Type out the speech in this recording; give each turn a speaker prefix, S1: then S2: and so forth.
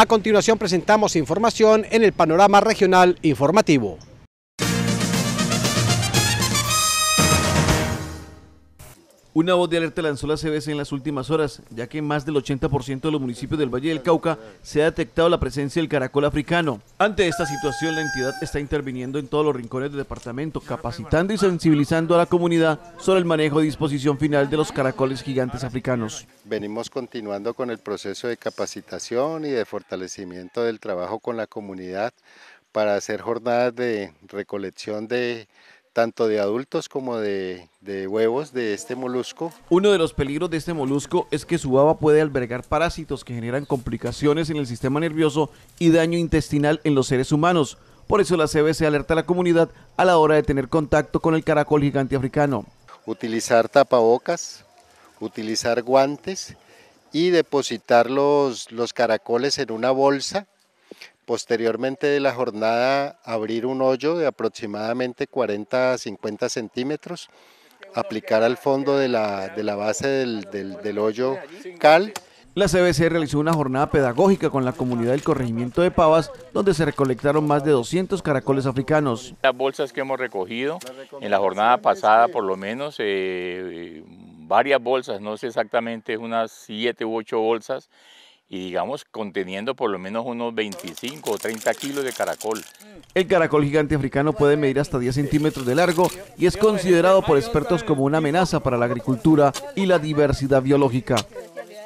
S1: A continuación presentamos información en el panorama regional informativo. Una voz de alerta lanzó la CBC en las últimas horas, ya que en más del 80% de los municipios del Valle del Cauca se ha detectado la presencia del caracol africano. Ante esta situación, la entidad está interviniendo
S2: en todos los rincones del departamento, capacitando
S1: y sensibilizando a la comunidad sobre el manejo y disposición final de los caracoles gigantes africanos.
S2: Venimos continuando con el proceso de capacitación y de fortalecimiento del trabajo con la comunidad para hacer jornadas de recolección de tanto de adultos como de, huevos de este molusco.
S1: Uno de los peligros de este molusco es que su baba puede albergar parásitos que generan complicaciones en el sistema nervioso y daño intestinal en los seres humanos. Por eso la CBC alerta a la comunidad a la hora de tener contacto con el caracol gigante africano.
S2: Utilizar tapabocas, utilizar guantes y depositar los caracoles en una bolsa Posteriormente de la jornada, abrir un hoyo de aproximadamente 40 a 50 centímetros, aplicar al fondo de la, base del, hoyo cal
S1: la CBC realizó una jornada pedagógica con la comunidad del corregimiento de Pavas, donde se recolectaron más de 200 caracoles africanos.
S3: Las bolsas que hemos recogido, en la jornada pasada por lo menos, eh, eh, varias bolsas, no sé exactamente, unas 7 u 8 bolsas, y digamos conteniendo por lo menos unos 25 o 30 kilos de caracol. Mm.
S1: El caracol gigante africano puede medir hasta 10 centímetros de largo y es considerado por expertos como una amenaza para la agricultura y la diversidad biológica.